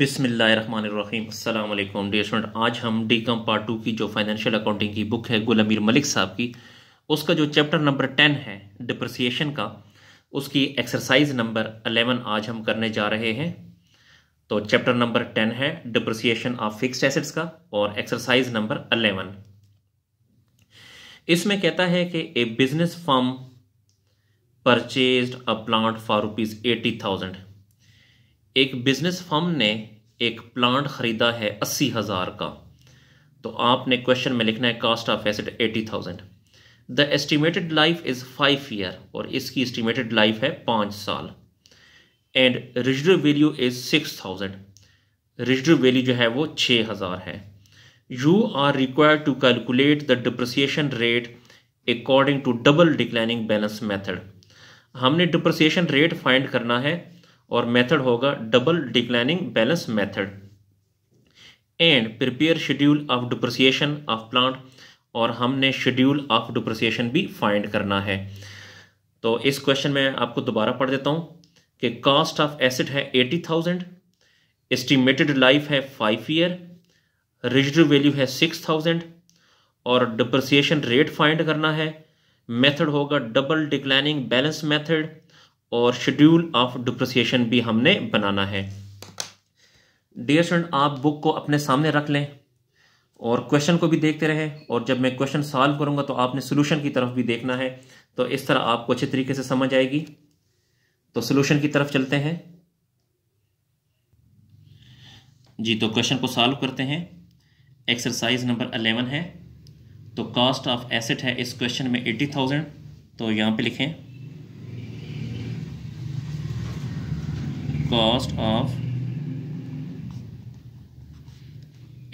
बिसमीम अल्लाम स्टूडेंट आज हम डी कम पार्ट टू की जो फाइनेंशियल अकाउंटिंग की बुक है गुल अमीर मलिक साहब की उसका जो चैप्टर नंबर टेन है डिप्रिसिएशन का उसकी एक्सरसाइज नंबर अलेवन आज हम करने जा रहे हैं तो चैप्टर नंबर टेन है डिप्रसीशन ऑफ फिक्स्ड एसेट्स का और एक्सरसाइज नंबर अलेवन इसमें कहता है कि a business form purchase a plant for rupees eighty thousand एक बिजनेस फर्म ने एक प्लांट ख़रीदा है अस्सी हज़ार का तो आपने क्वेश्चन में लिखना है cost of asset eighty thousand the estimated life is five year और इसकी एस्टिमेटेड लाइफ है पांच साल and residual value is six thousand residual value जो है वो छ हज़ार है you are required to calculate the depreciation rate according to double declining balance method हमने डिप्रिसिएशन रेट फाइंड करना है और मेथड होगा double declining balance method and prepare schedule of depreciation of plant और हमने शेड्यूल ऑफ डिप्रिसिएशन भी find करना है तो इस क्वेश्चन में आपको दोबारा पढ़ देता हूं कि कॉस्ट ऑफ एसिड है एटी थाउजेंड एस्टिमेटेड लाइफ है फाइव ईयर रिजर्व वैल्यू है सिक्स थाउजेंड और डिप्रिसिएशन रेट फाइंड करना है मेथड होगा डबल डिक्लाइनिंग बैलेंस मेथड और शेड्यूल ऑफ डिप्रोसिएशन भी हमने बनाना है डियर स्टूडेंट आप बुक को अपने सामने रख लें और क्वेश्चन को भी देखते रहें और जब मैं क्वेश्चन सॉल्व करूंगा तो आपने सोल्यूशन की तरफ भी देखना है तो इस तरह आपको अच्छे तरीके से समझ आएगी तो सोल्यूशन की तरफ चलते हैं जी तो क्वेश्चन को सॉल्व करते हैं एक्सरसाइज नंबर अलेवन है तो कॉस्ट ऑफ एसेट है इस क्वेश्चन में एट्टी थाउजेंड तो यहाँ पे लिखें cost of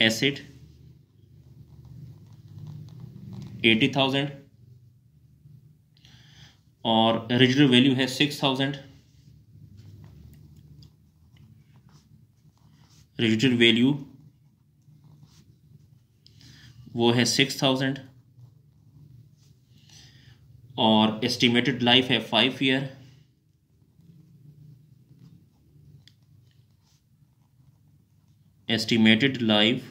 एटी 80,000 और रिजिडल वैल्यू है 6,000 रिजिडल वैल्यू वो है 6,000 और एस्टिमेटेड लाइफ है five year estimated life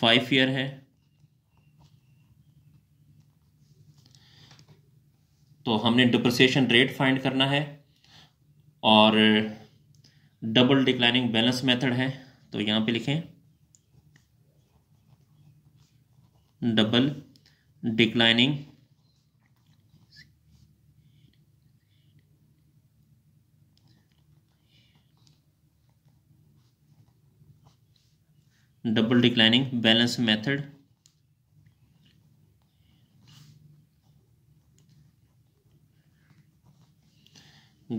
five year है तो हमने डिप्रिसिएशन रेट फाइंड करना है और डबल डिक्लाइनिंग बैलेंस मेथड है तो यहां पे लिखें double declining double declining balance method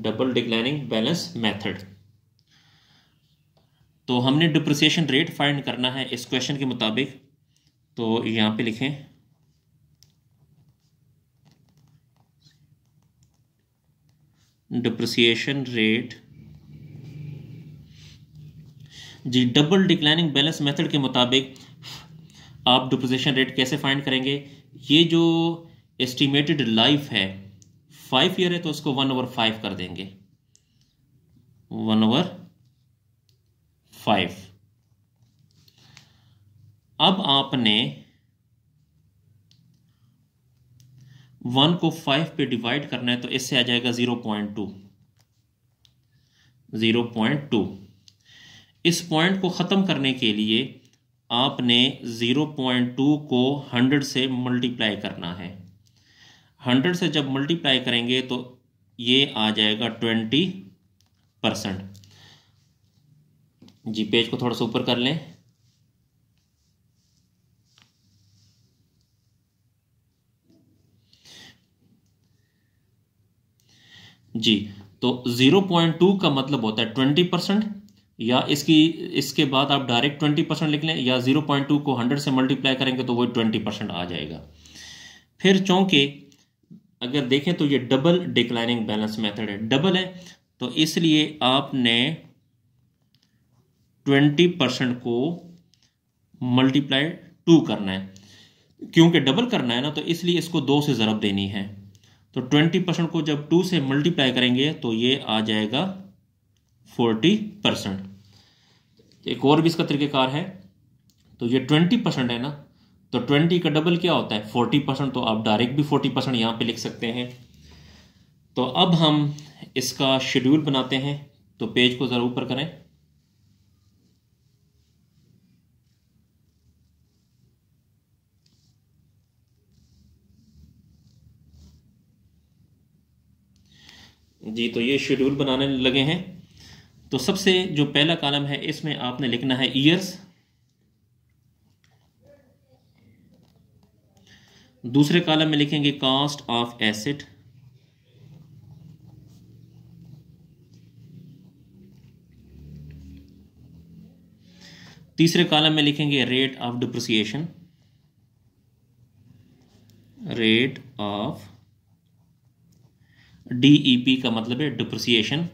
double declining balance method तो हमने डिप्रिसिएशन रेट फाइंड करना है इस क्वेश्चन के मुताबिक तो यहां पे लिखें डिप्रिसिएशन रेट जी डबल डिक्लाइनिंग बैलेंस मेथड के मुताबिक आप डिपोजिशन रेट कैसे फाइंड करेंगे ये जो एस्टिमेटेड लाइफ है फाइव ईयर है तो उसको वन ओवर फाइव कर देंगे वन ओवर फाइव अब आपने वन को फाइव पे डिवाइड करना है तो इससे आ जाएगा zero point two zero point two इस पॉइंट को ख़त्म करने के लिए आपने 0.2 को 100 से मल्टीप्लाई करना है 100 से जब मल्टीप्लाई करेंगे तो ये आ जाएगा 20 परसेंट जी पेज को थोड़ा सा ऊपर कर लें जी तो 0.2 का मतलब होता है 20 परसेंट या इसकी इसके बाद आप डायरेक्ट ट्वेंटी परसेंट लिख लें या ज़ीरो पॉइंट टू को हंड्रेड से मल्टीप्लाई करेंगे तो वो ट्वेंटी परसेंट आ जाएगा फिर चूंकि अगर देखें तो ये डबल डिक्लाइनिंग बैलेंस मेथड है डबल है तो इसलिए आपने ट्वेंटी परसेंट को मल्टीप्लाई टू करना है क्योंकि डबल करना है ना तो इसलिए इसको दो से ज़रब देनी है तो ट्वेंटी परसेंट को जब टू से मल्टीप्लाई करेंगे तो ये आ जाएगा फोर्टी परसेंट तो एक और भी इसका तरीक़ेकार है तो ये ट्वेंटी परसेंट है ना तो ट्वेंटी का डबल क्या होता है फोर्टी परसेंट तो आप डायरेक्ट भी फोर्टी परसेंट यहाँ पर लिख सकते हैं तो अब हम इसका शेड्यूल बनाते हैं तो पेज को ज़रा ऊपर करें जी तो ये शेड्यूल बनाने लगे हैं तो सबसे जो पहला कॉलम है इसमें आपने लिखना है ईयर्स दूसरे कॉलम में लिखेंगे कॉस्ट ऑफ एसिड तीसरे कॉलम में लिखेंगे rate of depreciation rate of DEP का मतलब है डिप्रिसिएशन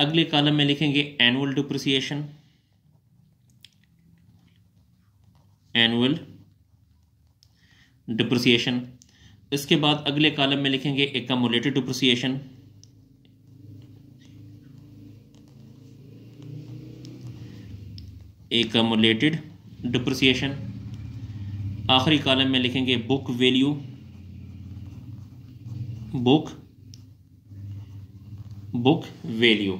अगले कॉलम में लिखेंगे एनुअल डिप्रिसिएशन एनुअल डिप्रिसिएशन इसके बाद अगले कॉलम में लिखेंगे एकमोलेटेड डिप्रिसिएशन एकमोलेटेड डिप्रिसिएशन आखिरी कॉलम में लिखेंगे book value book book value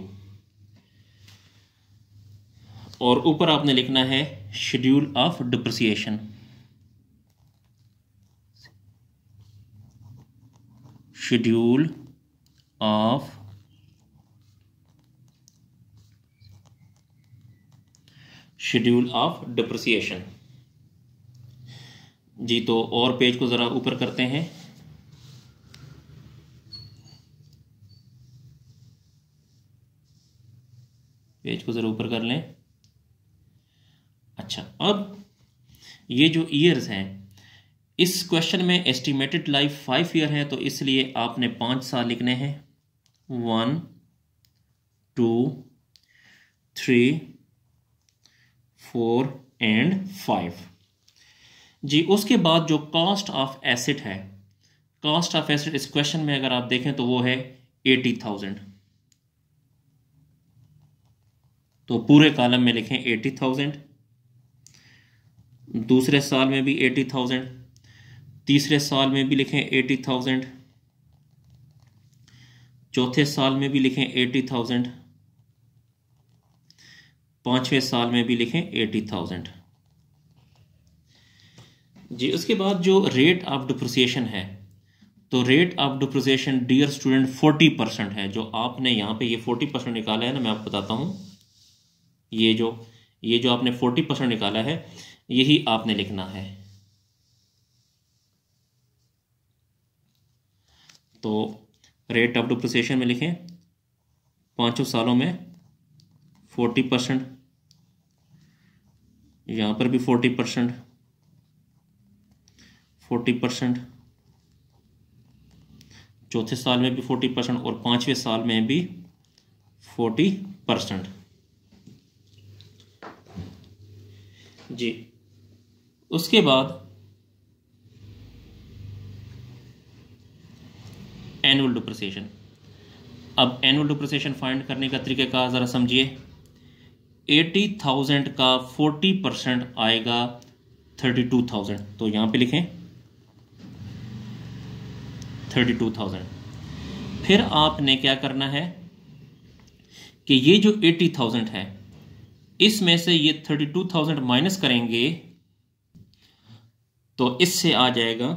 और ऊपर आपने लिखना है schedule of depreciation schedule of schedule of depreciation जी तो और पेज को ज़रा ऊपर करते हैं पेज को ज़रा ऊपर कर लें अच्छा अब ये जो ईयर्स हैं इस क्वेश्चन में एस्टिमेटेड लाइफ फाइव ईयर है तो इसलिए आपने पाँच साल लिखने हैं one two three four and five जी उसके बाद जो कॉस्ट ऑफ एसेट है कॉस्ट ऑफ एसेट इस क्वेश्चन में अगर आप देखें तो वो है एटी थाउजेंड तो पूरे कालम में लिखें एटी थाउजेंड दूसरे साल में भी एटी थाउजेंड तीसरे साल में भी लिखें एटी थाउजेंड चौथे साल में भी लिखें एटी थाउजेंड पांचवें साल में भी लिखें एटी थाउजेंड जी उसके बाद जो रेट ऑफ डिप्रोसिएशन है तो rate of depreciation dear student forty percent है जो आपने यहां पे ये फोर्टी परसेंट निकाला है ना मैं आपको बताता हूं ये जो ये जो आपने फोर्टी परसेंट निकाला है यही आपने लिखना है तो रेट ऑफ डिप्रिसिएशन में लिखें पांचों सालों में फोर्टी परसेंट यहां पर भी फोर्टी परसेंट फोर्टी परसेंट चौथे साल में भी फोर्टी परसेंट और पांचवें साल में भी फोर्टी परसेंट जी उसके बाद एनुअल डिप्रसेशन अब एनुअल डिप्रसेशन फाइंड करने का तरीका का ज़रा समझिए एटी थाउजेंड का फोर्टी परसेंट आएगा थर्टी टू थाउजेंड तो यहां पे लिखें थर्टी टू थाउजेंड फिर आपने क्या करना है कि ये जो एटी थाउजेंड है इसमें से ये थर्टी टू थाउजेंड माइनस करेंगे तो इससे आ जाएगा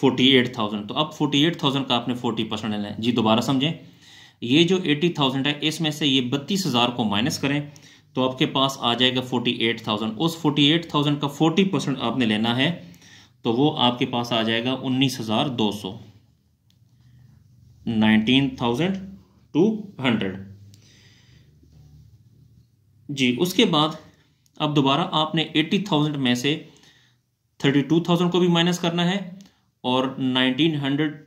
फोर्टी एट थाउजेंड तो अब फोर्टी एट थाउजेंड का आपने फोर्टी परसेंट लेना है जी दोबारा समझें ये जो एटी थाउजेंड है इसमें से ये बत्तीस हज़ार को माइनस करें तो आपके पास आ जाएगा फोर्टी एट थाउजेंड उस फोर्टी एट थाउजेंड का फोर्टी परसेंट आपने लेना है तो वो आपके पास आ जाएगा उन्नीस हज़ार दो सौ नाइनटीन थाउजेंड टू हंड्रेड जी उसके बाद अब दोबारा आपने एट्टी थाउजेंड में से थर्टी टू थाउजेंड को भी माइनस करना है और nineteen hundred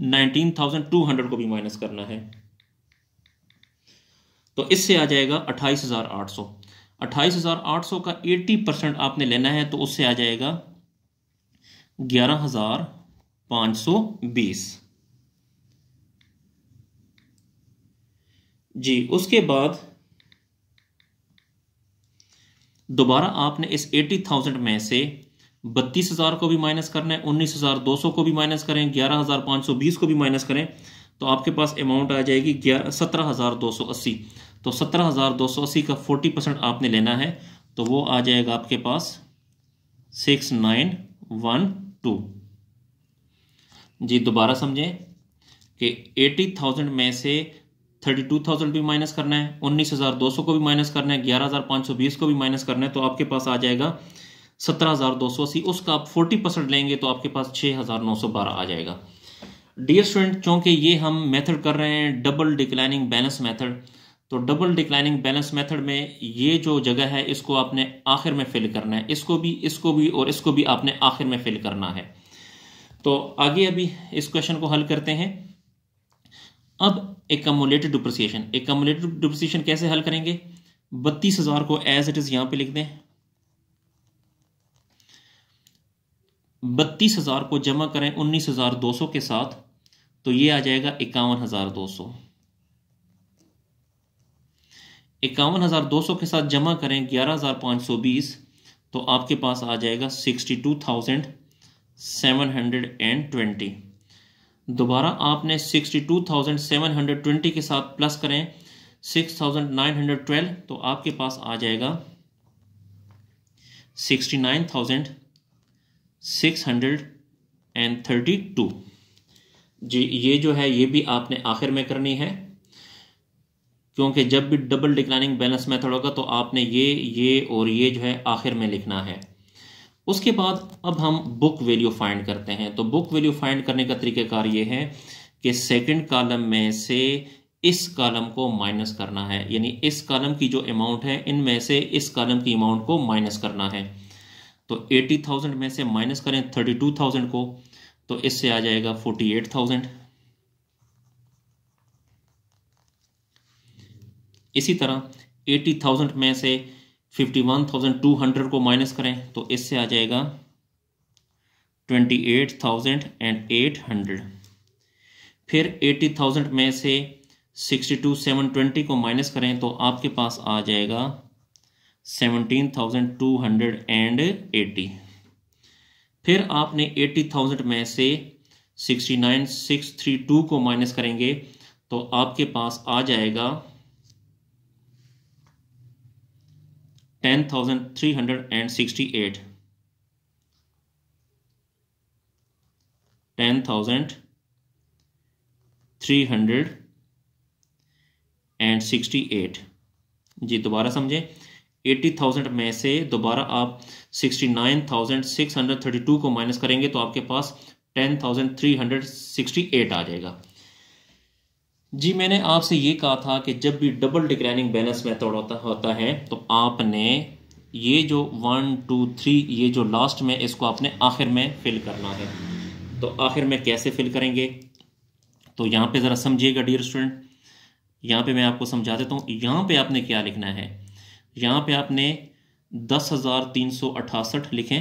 nineteen thousand two hundred को भी माइनस करना है तो इससे आ जाएगा अट्ठाईस हज़ार आठ सौ अट्ठाईस हज़ार आठ सौ का एट्टी परसेंट आपने लेना है तो उससे आ जाएगा ग्यारह हज़ार पांच सौ बीस जी उसके बाद दोबारा आपने इस एटी थाउजेंड में से बत्तीस हज़ार को भी माइनस करना है उन्नीस हज़ार दो सौ को भी माइनस करें ग्यारह हज़ार पांच सौ बीस को भी माइनस करें तो आपके पास अमाउंट आ जाएगी ग्यारह सत्रह हज़ार दो सौ अस्सी तो सत्रह हज़ार दो सौ अस्सी का फोर्टी परसेंट आपने लेना है तो वो आ जाएगा आपके पास सिक्स नाइन वन टू जी दोबारा समझें कि एटी थाउजेंड में से थर्टी टू थाउजेंड भी माइनस करना है उन्नीस हजार दो सौ को भी माइनस करना है ग्यारह हजार पाँच सौ बीस को भी माइनस करना है तो आपके पास आ जाएगा सत्रह हजार दो सौ अस्सी उसका आप फोर्टी परसेंट लेंगे तो आपके पास छः हजार नौ सौ बारह आ जाएगा डियर स्टूडेंट चूँकि ये हम मेथड कर रहे हैं डबल डिक्लाइनिंग बैलेंस मेथड तो डबल डिक्लाइनिंग बैलेंस मेथड में ये जो जगह है इसको आपने आखिर में फिल करना है इसको भी इसको भी और इसको भी आपने आखिर में फिल करना है तो आगे अभी इस क्वेश्चन को हल करते हैं अब एकमोलेटेड डिप्रिसिएशन एकमोलेटेड डिप्रिसिएशन कैसे हल करेंगे बत्तीस हजार को एज इट इज यहां पे लिख दें बत्तीस हजार को जमा करें उन्नीस हजार दो सौ के साथ तो ये आ जाएगा इक्यावन हजार दो सौ इक्यावन हजार दो सौ के साथ जमा करें ग्यारह हजार पांच सौ बीस तो आपके पास आ जाएगा sixty two thousand seven hundred and twenty दोबारा आपने 62,720 के साथ प्लस करें 6,912 तो आपके पास आ जाएगा 69,632 जी ये जो है ये भी आपने आखिर में करनी है क्योंकि जब भी डबल डिक्लाइनिंग बैलेंस मेथड होगा तो आपने ये ये और ये जो है आखिर में लिखना है उसके बाद अब हम बुक वैल्यू फाइंड करते हैं तो बुक वैल्यू फाइंड करने का तरीक़ाकार ये है कि सेकंड कॉलम में से इस कॉलम को माइनस करना है यानी इस कॉलम की जो अमाउंट है इनमें से इस कॉलम की अमाउंट को माइनस करना है तो एटी थाउजेंड में से माइनस करें थर्टी टू थाउजेंड को तो इससे आ जाएगा फोर्टी एट थाउजेंड इसी तरह एटी थाउजेंड में से fifty one thousand two hundred को माइनस करें तो इससे आ जाएगा twenty eight thousand and eight hundred फिर एटी थाउजेंड में से सिक्सटी टू सेवन ट्वेंटी को माइनस करें तो आपके पास आ जाएगा seventeen thousand two hundred and eighty फिर आपने एटी थाउजेंड में से sixty nine six three two को माइनस करेंगे तो आपके पास आ जाएगा 10,368 thousand three hundred and sixty eight thousand three hundred and sixty eight जी दोबारा समझें 80,000 थाउजेंड में से दोबारा आप sixty nine thousand six hundred thirty two को माइनस करेंगे तो आपके पास ten thousand three hundred sixty eight आ जाएगा जी मैंने आपसे ये कहा था कि जब भी डबल डिक्लाइनिंग बैलेंस मेथड होता होता है तो आपने ये जो वन टू थ्री ये जो लास्ट में इसको आपने आखिर में फिल करना है तो आखिर में कैसे फिल करेंगे तो यहाँ पे ज़रा समझिएगा डियर स्टूडेंट यहाँ पे मैं आपको समझा देता हूँ यहाँ पे आपने क्या लिखना है यहाँ पे आपने दस हज़ार तीन सौ अठासठ लिखें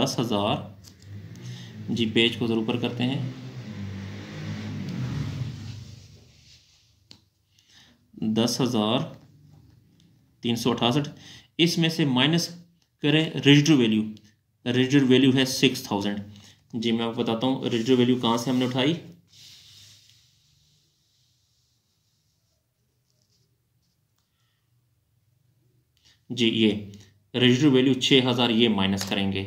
दस हज़ार जी पेज को ज़रूर ऊपर करते हैं दस हज़ार तीन सौ अठासठ इसमें से माइनस करें रजिस्टर वैल्यू रजिस्टर वैल्यू है सिक्स थाउजेंड जी मैं आपको बताता हूँ रजिस्टर वैल्यू कहाँ से हमने उठाई जी ये रजिस्टर वैल्यू छः हज़ार ये माइनस करेंगे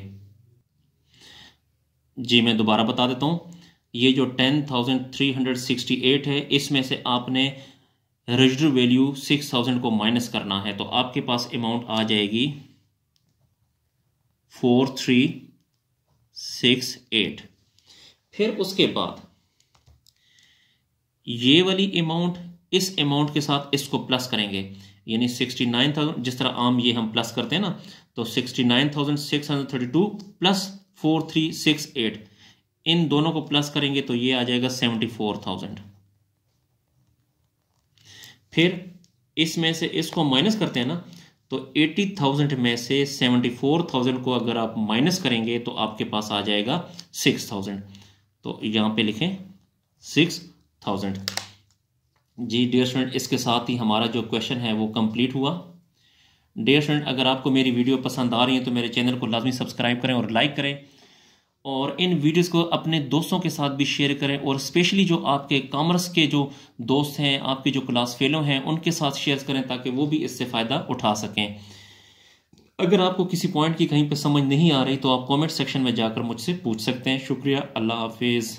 जी मैं दोबारा बता देता हूँ ये जो ten thousand three hundred sixty eight है इसमें से आपने रजिस्टर वैल्यू सिक्स थाउजेंड को माइनस करना है तो आपके पास अमाउंट आ जाएगी फोर थ्री सिक्स एट फिर उसके बाद ये वाली अमाउंट इस अमाउंट के साथ इसको प्लस करेंगे यानी सिक्सटी नाइन थाउजेंड जिस तरह आम ये हम प्लस करते हैं ना तो sixty nine thousand six hundred thirty two plus four three six eight इन दोनों को प्लस करेंगे तो ये आ जाएगा सेवेंटी फोर थाउजेंड फिर इसमें से इसको माइनस करते हैं ना तो 80,000 में से 74,000 को अगर आप माइनस करेंगे तो आपके पास आ जाएगा 6,000 तो यहां पे लिखें 6,000 जी डियर स्टूडेंट इसके साथ ही हमारा जो क्वेश्चन है वो कंप्लीट हुआ डियर स्टूडेंट अगर आपको मेरी वीडियो पसंद आ रही है तो मेरे चैनल को लाजमी सब्सक्राइब करें और लाइक करें और इन वीडियोस को अपने दोस्तों के साथ भी शेयर करें और स्पेशली जो आपके कॉमर्स के जो दोस्त हैं आपके जो क्लास फेलो हैं उनके साथ शेयर करें ताकि वो भी इससे फ़ायदा उठा सकें अगर आपको किसी पॉइंट की कहीं पर समझ नहीं आ रही तो आप कमेंट सेक्शन में जाकर मुझसे पूछ सकते हैं शुक्रिया अल्लाह हाफिज़